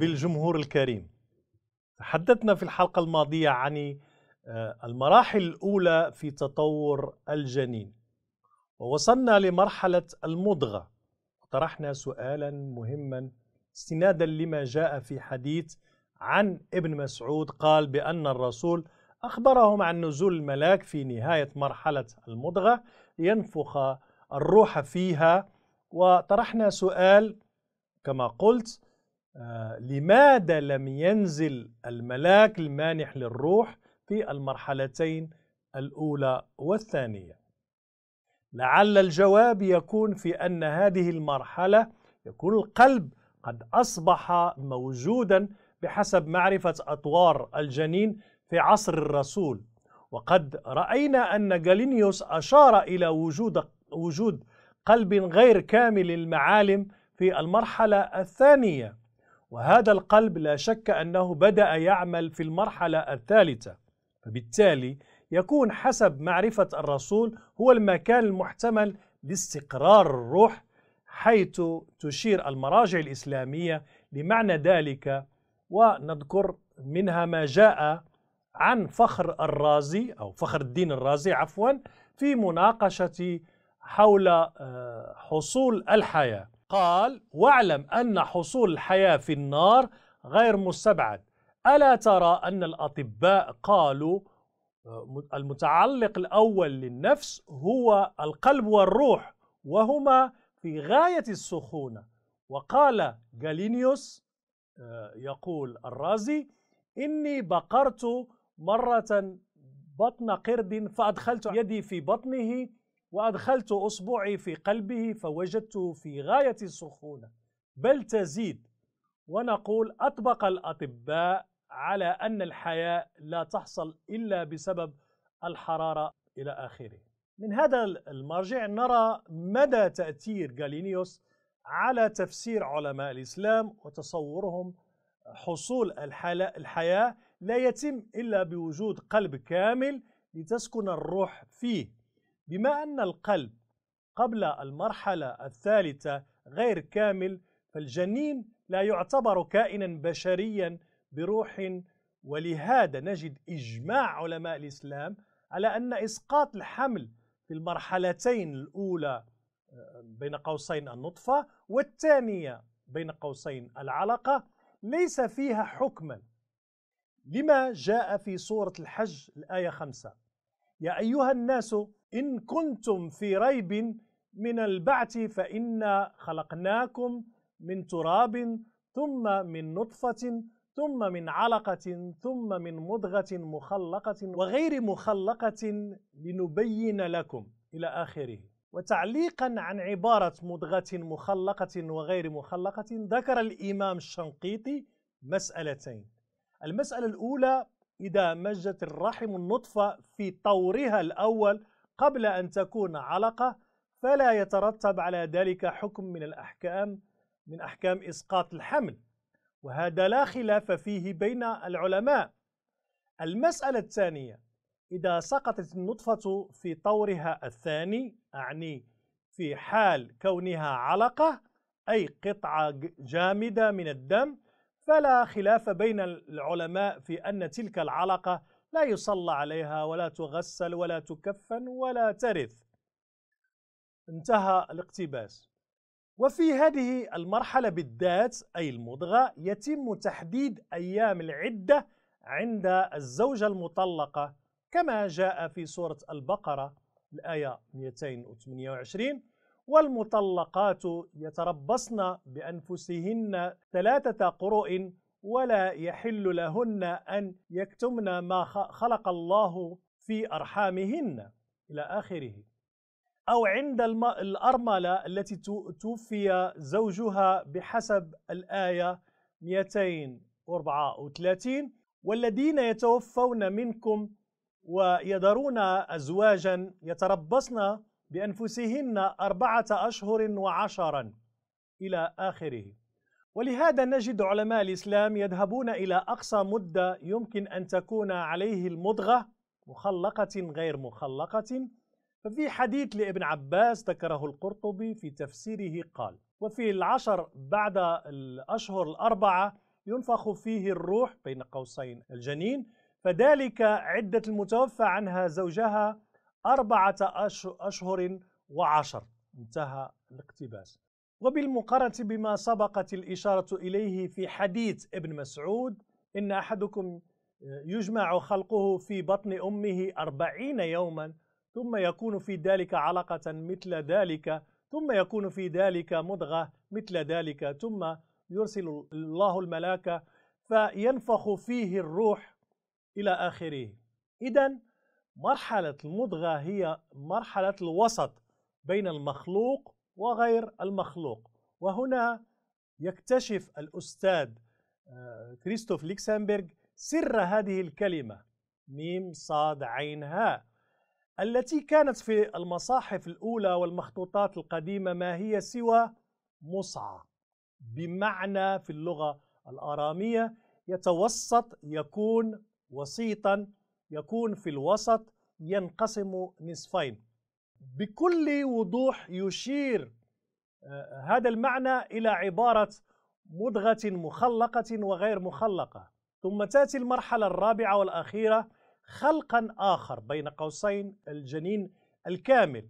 بالجمهور الكريم تحدثنا في الحلقة الماضية عن آه، المراحل الأولى في تطور الجنين ووصلنا لمرحلة المضغة طرحنا سؤالا مهما استنادا لما جاء في حديث عن ابن مسعود قال بأن الرسول أخبرهم عن نزول الملاك في نهاية مرحلة المضغة لينفخ الروح فيها وطرحنا سؤال كما قلت آه لماذا لم ينزل الملاك المانح للروح في المرحلتين الأولى والثانية لعل الجواب يكون في أن هذه المرحلة يكون القلب قد أصبح موجودا بحسب معرفة أطوار الجنين في عصر الرسول وقد رأينا أن جالينيوس أشار إلى وجود وجود قلب غير كامل المعالم في المرحلة الثانية وهذا القلب لا شك أنه بدأ يعمل في المرحلة الثالثة فبالتالي يكون حسب معرفة الرسول هو المكان المحتمل لاستقرار الروح حيث تشير المراجع الإسلامية لمعنى ذلك ونذكر منها ما جاء عن فخر الرازي أو فخر الدين الرازي عفوا في مناقشة حول آه، حصول الحياة قال واعلم أن حصول الحياة في النار غير مستبعد ألا ترى أن الأطباء قالوا المتعلق الأول للنفس هو القلب والروح وهما في غاية السخونة وقال جالينيوس آه، يقول الرازي إني بقرت مرة بطن قرد فأدخلت يدي في بطنه وأدخلت أصبعي في قلبه فوجدته في غاية السخونة بل تزيد ونقول أطبق الأطباء على أن الحياة لا تحصل إلا بسبب الحرارة إلى آخره من هذا المرجع نرى مدى تأثير غالينيوس على تفسير علماء الإسلام وتصورهم حصول الحياة لا يتم إلا بوجود قلب كامل لتسكن الروح فيه بما أن القلب قبل المرحلة الثالثة غير كامل فالجنين لا يعتبر كائنا بشريا بروح ولهذا نجد إجماع علماء الإسلام على أن إسقاط الحمل في المرحلتين الأولى آه، بين قوسين النطفة والثانية بين قوسين العلقة ليس فيها حكما لما جاء في سورة الحج الآية خمسة يا أيها الناس إن كنتم في ريب من البعث فإنا خلقناكم من تراب ثم من نطفة ثم من علقة ثم من مضغة مخلقة وغير مخلقة لنبين لكم إلى آخره وتعليقا عن عبارة مضغة مخلقة وغير مخلقة ذكر الإمام الشنقيطي مسألتين المسألة الأولى إذا مجت الرحم النطفة في طورها الأول قبل أن تكون علقة فلا يترتب على ذلك حكم من الأحكام من أحكام إسقاط الحمل وهذا لا خلاف فيه بين العلماء المسألة الثانية إذا سقطت النطفة في طورها الثاني أعني في حال كونها علقة أي قطعة جامدة من الدم فلا خلاف بين العلماء في أن تلك العلقة لا يصلى عليها ولا تغسل ولا تكفن ولا ترث انتهى الاقتباس وفي هذه المرحلة بالذات أي المضغة يتم تحديد أيام العدة عند الزوجة المطلقة كما جاء في سورة البقرة الآية 228 والمطلقات يتربصن بأنفسهن ثلاثة قروء ولا يحل لهن أن يكتمن ما خلق الله في أرحامهن إلى آخره أو عند الأرملة التي توفي زوجها بحسب الآية 234 والذين يتوفون منكم ويذرون أزواجا يتربصن بأنفسهن أربعة أشهر وعشرا إلى آخره ولهذا نجد علماء الإسلام يذهبون إلى أقصى مدة يمكن أن تكون عليه المضغة مخلقة غير مخلقة ففي حديث لابن عباس ذكره القرطبي في تفسيره قال وفي العشر بعد الأشهر الأربعة ينفخ فيه الروح بين قوسين الجنين فذلك عدة المتوفى عنها زوجها أربعة أشهر وعشر انتهى الاقتباس وبالمقارنة بما سبقت الإشارة إليه في حديث ابن مسعود إن أحدكم آه، يجمع خلقه في بطن أمه أربعين يوما ثم يكون في ذلك علقة مثل ذلك ثم يكون في ذلك مضغة مثل ذلك ثم يرسل الله الملائكة فينفخ فيه الروح إلى آخره إذا مرحلة المضغة هي مرحلة الوسط بين المخلوق وغير المخلوق وهنا يكتشف الأستاذ آه، كريستوف ليكسنبرغ سر هذه الكلمة ميم صاد عين هاء التي كانت في المصاحف الأولى والمخطوطات القديمة ما هي سوى مصعى بمعنى في اللغة الآرامية يتوسط يكون وسيطا يكون في الوسط ينقسم نصفين بكل وضوح يشير آه، هذا المعنى إلى عبارة مضغة مخلقة وغير مخلقة ثم تأتي المرحلة الرابعة والأخيرة خلقا آخر بين قوسين الجنين الكامل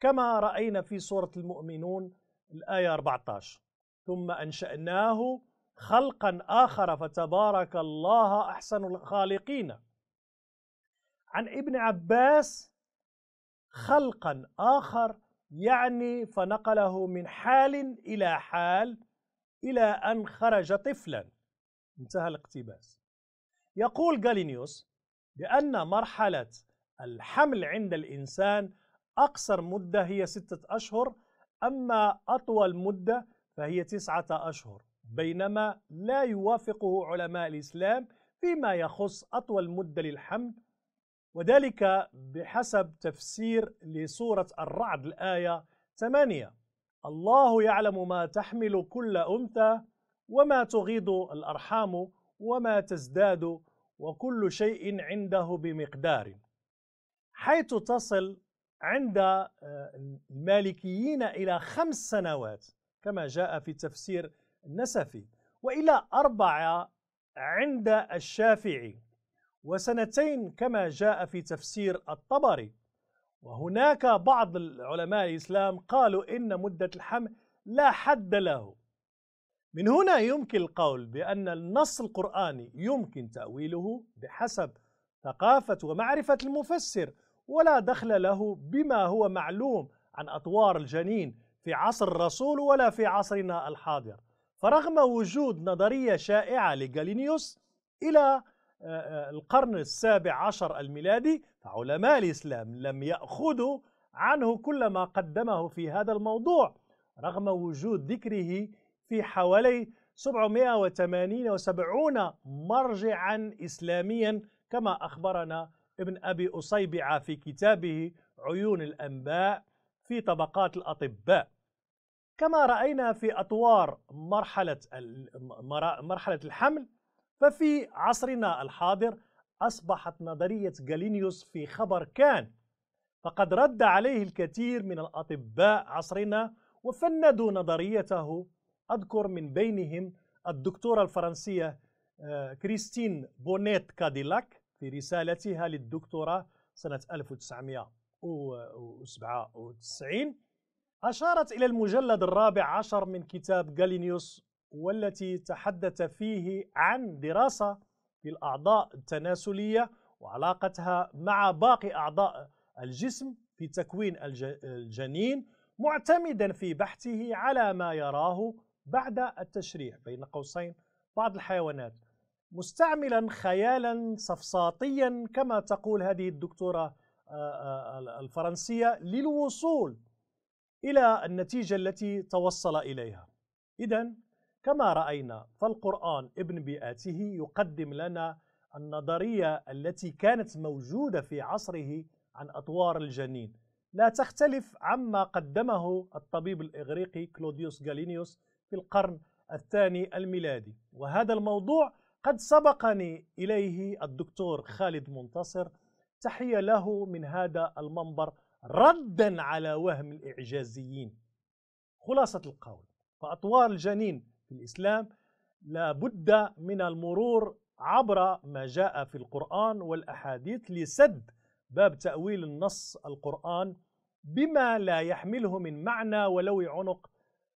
كما رأينا في سورة المؤمنون الآية 14 ثم أنشأناه خلقا آخر فتبارك الله أحسن الخالقين عن ابن عباس خلقا آخر يعني فنقله من حال إلى حال إلى أن خرج طفلا انتهى الاقتباس يقول غالينيوس بأن مرحلة الحمل عند الإنسان أقصر مدة هي ستة أشهر أما أطول مدة فهي تسعة أشهر بينما لا يوافقه علماء الإسلام فيما يخص أطول مدة للحمل وذلك بحسب تفسير لسورة الرعد الآية 8 الله يعلم ما تحمل كل أنثى وما تغيض الأرحام وما تزداد وكل شيء عنده بمقدار حيث تصل عند آه، المالكيين إلى خمس سنوات كما جاء في تفسير النسفي وإلى أربعة عند الشافعي وسنتين كما جاء في تفسير الطبري وهناك بعض العلماء الإسلام قالوا إن مدة الحمل لا حد له من هنا يمكن القول بأن النص القرآني يمكن تأويله بحسب ثقافة ومعرفة المفسر ولا دخل له بما هو معلوم عن أطوار الجنين في عصر الرسول ولا في عصرنا الحاضر فرغم وجود نظرية شائعة لجالينيوس إلى آه، آه، القرن السابع عشر الميلادي فعلماء الإسلام لم يأخذوا عنه كل ما قدمه في هذا الموضوع رغم وجود ذكره في حوالي 780 و70 مرجعا إسلاميا كما أخبرنا ابن أبي أصيبع في كتابه عيون الأنباء في طبقات الأطباء كما رأينا في أطوار مرحلة مرحلة الحمل ففي عصرنا الحاضر أصبحت نظرية غالينيوس في خبر كان فقد رد عليه الكثير من الأطباء عصرنا وفندوا نظريته أذكر من بينهم الدكتورة الفرنسية آه، كريستين بونيت كاديلاك في رسالتها للدكتوراه سنة 1997 أشارت إلى المجلد الرابع عشر من كتاب غالينيوس والتي تحدث فيه عن دراسة للأعضاء التناسلية وعلاقتها مع باقي أعضاء الجسم في تكوين الجنين معتمدا في بحثه على ما يراه بعد التشريح بين قوسين بعض الحيوانات مستعملا خيالا صفصاطيا كما تقول هذه الدكتورة آه، آه، الفرنسية للوصول إلى النتيجة التي توصل إليها إذا كما رأينا فالقرآن ابن بيئاته يقدم لنا النظرية التي كانت موجودة في عصره عن أطوار الجنين لا تختلف عما قدمه الطبيب الإغريقي كلوديوس غالينيوس في القرن الثاني الميلادي وهذا الموضوع قد سبقني إليه الدكتور خالد منتصر تحية له من هذا المنبر ردا على وهم الإعجازيين خلاصة القول فأطوار الجنين في الإسلام لا بد من المرور عبر ما جاء في القرآن والأحاديث لسد باب تأويل النص القرآن بما لا يحمله من معنى ولو عنق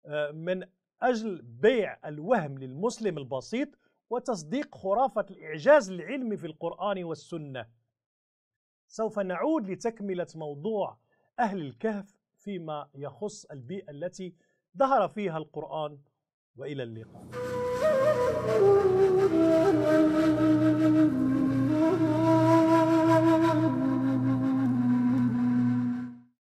آه، من أجل بيع الوهم للمسلم البسيط وتصديق خرافة الإعجاز العلمي في القرآن والسنة سوف نعود لتكملة موضوع أهل الكهف فيما يخص البيئة التي ظهر فيها القرآن والى اللقاء